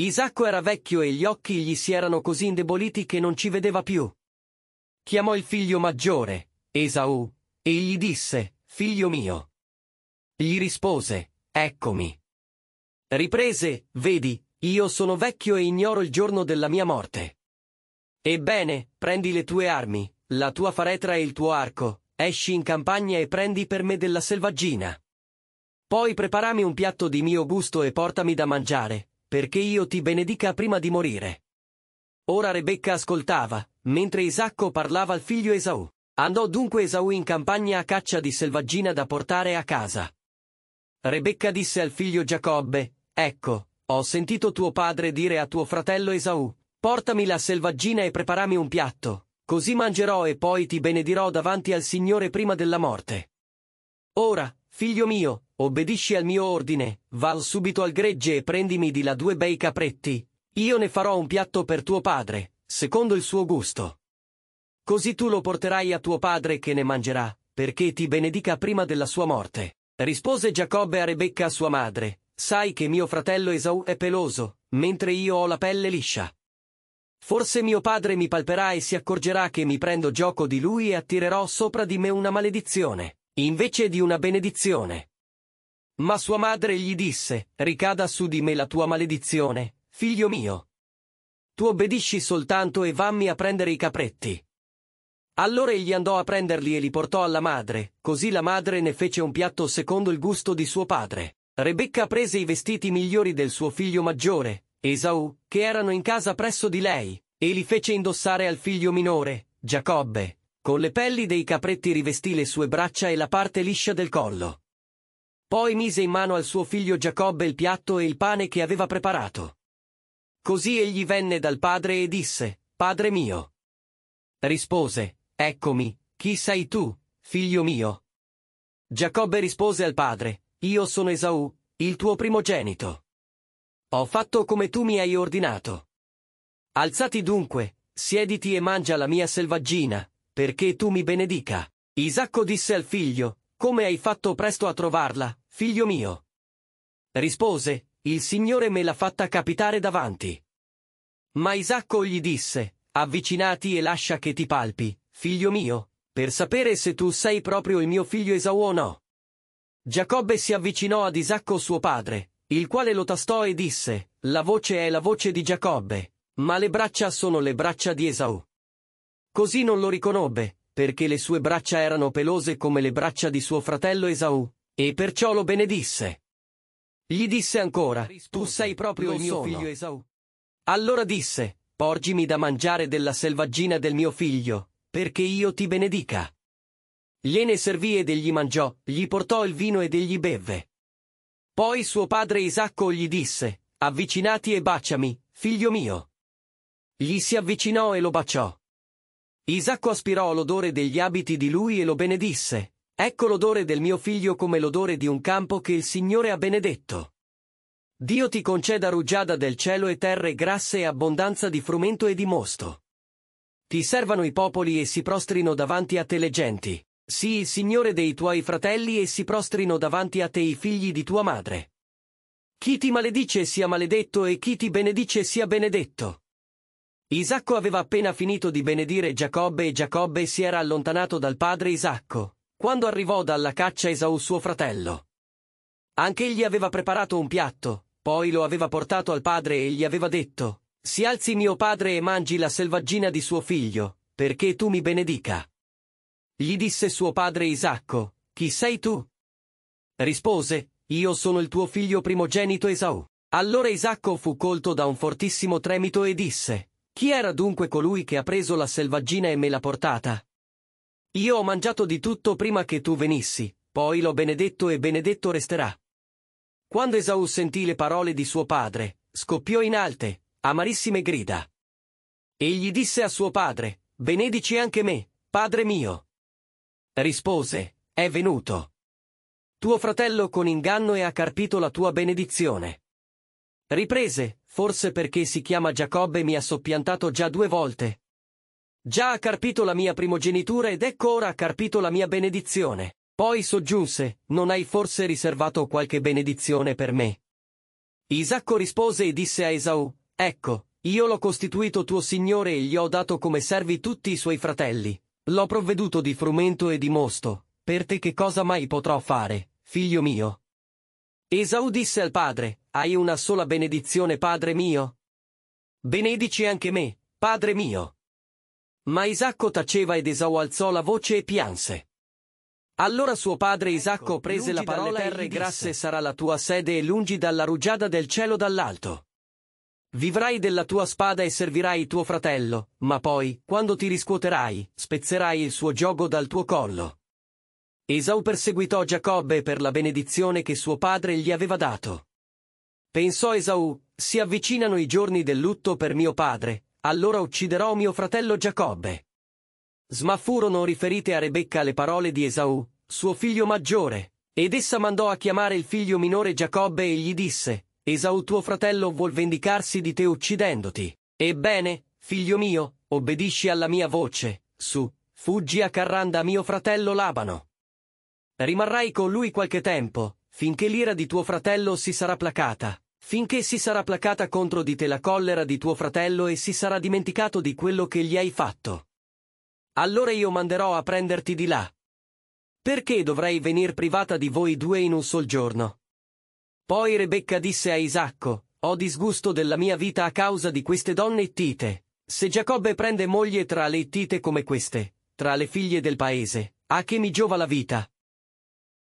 Isacco era vecchio e gli occhi gli si erano così indeboliti che non ci vedeva più. Chiamò il figlio maggiore, Esaù, e gli disse, Figlio mio. Gli rispose, Eccomi. Riprese, Vedi, io sono vecchio e ignoro il giorno della mia morte. Ebbene, prendi le tue armi, la tua faretra e il tuo arco, esci in campagna e prendi per me della selvaggina. Poi preparami un piatto di mio gusto e portami da mangiare, perché io ti benedica prima di morire. Ora Rebecca ascoltava, mentre Isacco parlava al figlio Esau. Andò dunque Esau in campagna a caccia di selvaggina da portare a casa. Rebecca disse al figlio Giacobbe, Ecco, ho sentito tuo padre dire a tuo fratello Esau, portami la selvaggina e preparami un piatto, così mangerò e poi ti benedirò davanti al Signore prima della morte. Ora, figlio mio, Obbedisci al mio ordine, val subito al gregge e prendimi di là due bei capretti. Io ne farò un piatto per tuo padre, secondo il suo gusto. Così tu lo porterai a tuo padre che ne mangerà, perché ti benedica prima della sua morte. Rispose Giacobbe a Rebecca sua madre, sai che mio fratello Esau è peloso, mentre io ho la pelle liscia. Forse mio padre mi palperà e si accorgerà che mi prendo gioco di lui e attirerò sopra di me una maledizione, invece di una benedizione. Ma sua madre gli disse, ricada su di me la tua maledizione, figlio mio. Tu obbedisci soltanto e vammi a prendere i capretti. Allora egli andò a prenderli e li portò alla madre, così la madre ne fece un piatto secondo il gusto di suo padre. Rebecca prese i vestiti migliori del suo figlio maggiore, Esau, che erano in casa presso di lei, e li fece indossare al figlio minore, Giacobbe. Con le pelli dei capretti rivestì le sue braccia e la parte liscia del collo. Poi mise in mano al suo figlio Giacobbe il piatto e il pane che aveva preparato. Così egli venne dal padre e disse, Padre mio. Rispose, Eccomi, chi sei tu, figlio mio? Giacobbe rispose al padre, Io sono Esaù, il tuo primogenito. Ho fatto come tu mi hai ordinato. Alzati dunque, siediti e mangia la mia selvaggina, perché tu mi benedica. Isacco disse al figlio, Come hai fatto presto a trovarla, figlio mio. Rispose, il Signore me l'ha fatta capitare davanti. Ma Isacco gli disse, avvicinati e lascia che ti palpi, figlio mio, per sapere se tu sei proprio il mio figlio Esau o no. Giacobbe si avvicinò ad Isacco suo padre, il quale lo tastò e disse, la voce è la voce di Giacobbe, ma le braccia sono le braccia di Esau. Così non lo riconobbe, perché le sue braccia erano pelose come le braccia di suo fratello Esau, e perciò lo benedisse. Gli disse ancora, tu sei proprio il mio figlio Esau. Allora disse, porgimi da mangiare della selvaggina del mio figlio, perché io ti benedica. Gliene servì ed egli mangiò, gli portò il vino ed egli bevve. Poi suo padre Isacco gli disse, avvicinati e baciami, figlio mio. Gli si avvicinò e lo baciò. Isacco aspirò l'odore degli abiti di lui e lo benedisse, Ecco l'odore del mio figlio come l'odore di un campo che il Signore ha benedetto. Dio ti conceda rugiada del cielo e terre grasse e abbondanza di frumento e di mosto. Ti servano i popoli e si prostrino davanti a te le genti. Sii il Signore dei tuoi fratelli e si prostrino davanti a te i figli di tua madre. Chi ti maledice sia maledetto e chi ti benedice sia benedetto. Isacco aveva appena finito di benedire Giacobbe e Giacobbe si era allontanato dal padre Isacco quando arrivò dalla caccia Esau suo fratello. Anch'egli aveva preparato un piatto, poi lo aveva portato al padre e gli aveva detto, Si alzi mio padre e mangi la selvaggina di suo figlio, perché tu mi benedica. Gli disse suo padre Isacco, Chi sei tu? Rispose, Io sono il tuo figlio primogenito Esau. Allora Isacco fu colto da un fortissimo tremito e disse, Chi era dunque colui che ha preso la selvaggina e me l'ha portata? Io ho mangiato di tutto prima che tu venissi, poi l'ho benedetto e benedetto resterà. Quando Esau sentì le parole di suo padre, scoppiò in alte, amarissime grida. Egli disse a suo padre, benedici anche me, padre mio. Rispose, è venuto. Tuo fratello con inganno e ha carpito la tua benedizione. Riprese, forse perché si chiama Giacobbe mi ha soppiantato già due volte, Già ha carpito la mia primogenitura ed ecco ora ha carpito la mia benedizione. Poi soggiunse, non hai forse riservato qualche benedizione per me? Isacco rispose e disse a Esau, ecco, io l'ho costituito tuo signore e gli ho dato come servi tutti i suoi fratelli. L'ho provveduto di frumento e di mosto. Per te che cosa mai potrò fare, figlio mio? Esau disse al padre, hai una sola benedizione padre mio? Benedici anche me, padre mio. Ma Isacco taceva ed Esau alzò la voce e pianse. Allora suo padre ecco, Isacco ecco, prese la parola e grasse sarà la tua sede e lungi dalla rugiada del cielo dall'alto. Vivrai della tua spada e servirai tuo fratello, ma poi, quando ti riscuoterai, spezzerai il suo giogo dal tuo collo. Esau perseguitò Giacobbe per la benedizione che suo padre gli aveva dato. Pensò Esau, si avvicinano i giorni del lutto per mio padre, allora ucciderò mio fratello Giacobbe. Sma furono riferite a Rebecca le parole di Esau, suo figlio maggiore, ed essa mandò a chiamare il figlio minore Giacobbe e gli disse, Esau tuo fratello vuol vendicarsi di te uccidendoti. Ebbene, figlio mio, obbedisci alla mia voce, su, fuggi a Carranda mio fratello Labano. Rimarrai con lui qualche tempo, finché l'ira di tuo fratello si sarà placata, finché si sarà placata contro di te la collera di tuo fratello e si sarà dimenticato di quello che gli hai fatto. Allora io manderò a prenderti di là. Perché dovrei venir privata di voi due in un sol giorno? Poi Rebecca disse a Isacco, ho disgusto della mia vita a causa di queste donne ittite. Se Giacobbe prende moglie tra le ittite come queste, tra le figlie del paese, a che mi giova la vita?